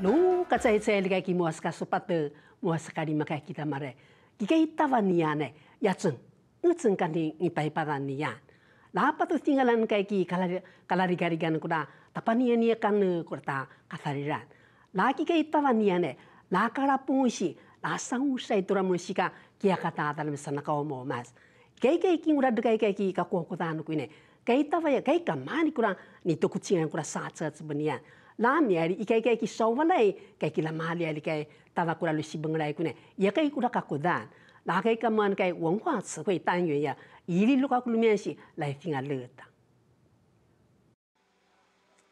n o katsaitsai lika ki moaska sopate moaska ni maka i kita mare kika i t a v a n i ane y a t s u n g n g u t s u n g kan ni n i p a i pagan i yan lapa tu t i n g a l a n kai ki kalari kalari garigan kuda tapani ni kan kurta kasariran la kika i t a v a n i ane la kara punshi la sang usai tura musika kia kata dalam sanaka omo mas kai kai ki ngura dekai kai ki ka ko kuda anu kuine kai t a v a ya kai kamani kura ni tokucingan h kura sa tsa tsbenian lami ali ikai kai ki sawalai kai ki lamali ali kai tawakura lu sibeng lai kune ya kai kura kakudan la kai kaman kai wangwa cihui dan yuan ya ili lu kakulu mian si lai finga leta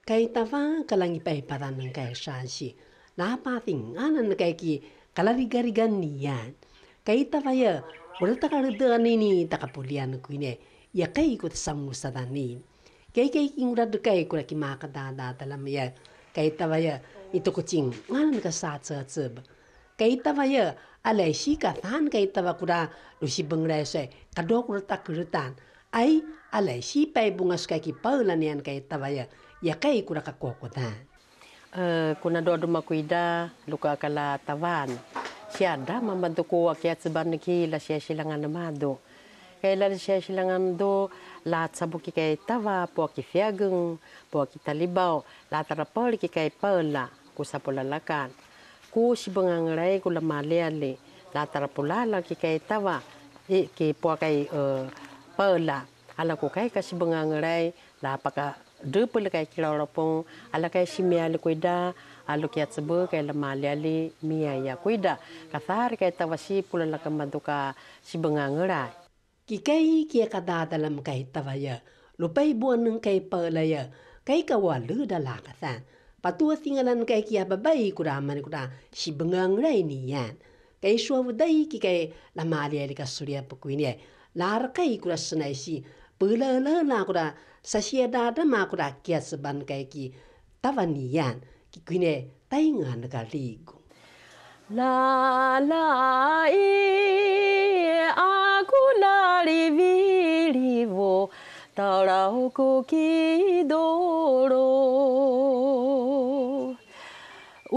kai tawa kalangi pai padanan kai shansi la pa ting anan kai ki kalarigarigan nian kai tawa ya Wala takarada nini takapulian kuine ya kai ko samusa danin. Kay kay kingrad kay kura kimakadada talam ya 该达瓦呀，伊都个金，俺那个啥车子不？该达瓦呀，阿来西个坦该达瓦古拉，鲁西崩来说，卡多古拉古拉坦，哎，阿来西白 bunga suka ki paulan yang 该达瓦呀，ya kai kura ka koko tan. Uh, kuna doa duma kuida luka kala tawan. Siada membantu kuwa kiat ya, sebaniki la sia silangan madu kaila silangandu la tsabuki kai tawa po ki fiagung po ki talibau la tarapol ki kai paula ku sapolalakan ku sibangangrai ku lamaleale la tarapolala ki kai tawa, e, ki po kai e, paula ala ku kai ka sibangangrai la paka dupul kai kiloropong ala kai simiale kuida alu kiat tsubu kai la maliali mia ya kuida kathar kai tawasi pula la kamaduka sibangangrai ki kai kia ka da dalam kai tawa ya lupai buan neng kai pa la ya kai ka wa lu da la ka san patua singalan kai kia babai kura man kura si bengang rai ni yan kai suwa budai ki kai lama le ka surya pukui ne lar kai kura sunai si pula la la kura sasia da da ma kura kia seban kai ki tawa ni yan ki kuine tai ngan ka ligu la la e a kuna livilivyo tala huku kidoro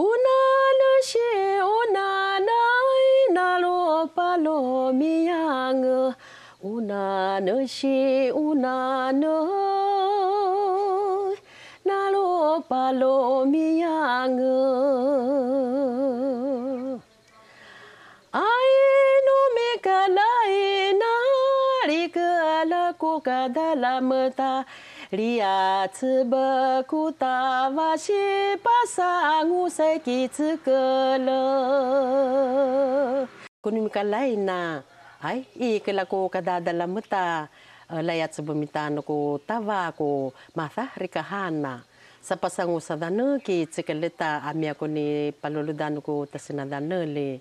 unalushe unanai nalo palo miyang unanushi unanu nalo palo miyang がだらむたリアツブクタワシパサングセキツクル kunim kalay na ay i ko kadadala mo ta layat sa bumitano ko tawa ku matha rikahana sa pasangu sa dano ki tsikalita amia ko ni paluludano ko tasinadano le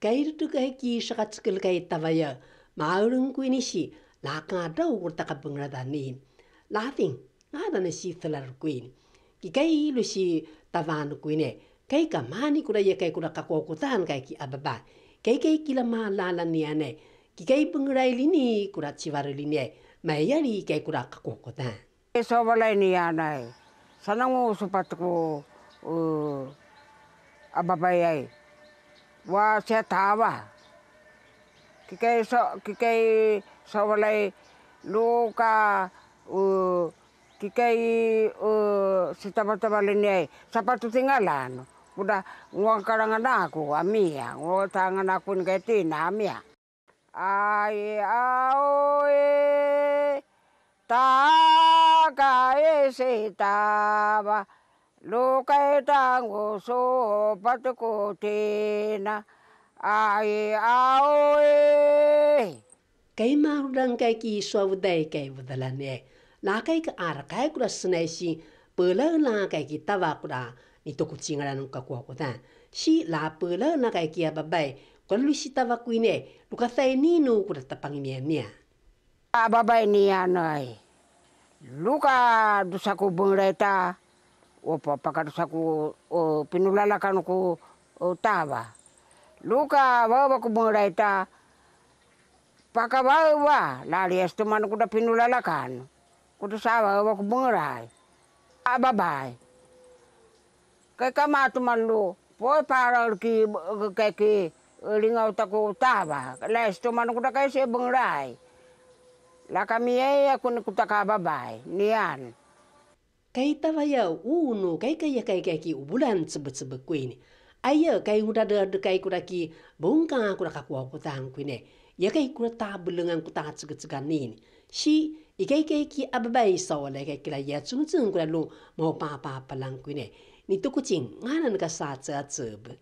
kairutu kai ki shakatsukul kai tawaya maurung si la ka ra ur ta ka bung ra da ni la thing nga da na si thla ki kai lu si ta van ne kai ka mani kura ye kai kura ka ko ku kai ki ababa kai kai kila ma la la ni ane ki kai bung ra li ni kura chi var li ne ma ya ri kai kura ka ko ku tan e so bala ni ane su wa se tawa kikai so kikai sawalai luka uh, kikai uh, si tabatabali ni sapatu tinggalan udah nguang karangan aku amia nguang tangan aku ni tina amia ai ao e taka e se taba luka e tango so patuko tina ai ao kai marudangkai ki s w a v u d a i kai vudalane. Lakai ka a r k a i kura s n a i s i pula lakai ki t a v a kura, ni toku chingara nuka kua k u d a Si la pula lakai ki ababai, k u a l u s i t a v a kuine, luka s a i ninu kura tapangi mia mia. Ababai ni anai. Luka dusaku bungreta, opa pakadusaku o pinulalakanuku o t a v a Luka wawaku bungreta, paka bawa lari es teman kuda pinu lalakan kuda sawa wa kubungerai aba bai kai kama teman lu poi para ki kai ki ringau eh, taku utaba lari es teman kuda kai se bungerai laka e, miye ya bai nian kai tawa ya uunu kai kai ya kai kai ki ubulan sebe sebe kuini Ayo, ya, kai kuda de kai kuda ki bungkang kuda kakuwa tangkui ne. yakai kuna ta bulungan ku ta tsiga tsiga nin shi ikai kai ki ababai sawa la kai kila ya tsung tsung kula lu mo pa pa palang ku ne ni to ku ching ngana ka sa tsa tsa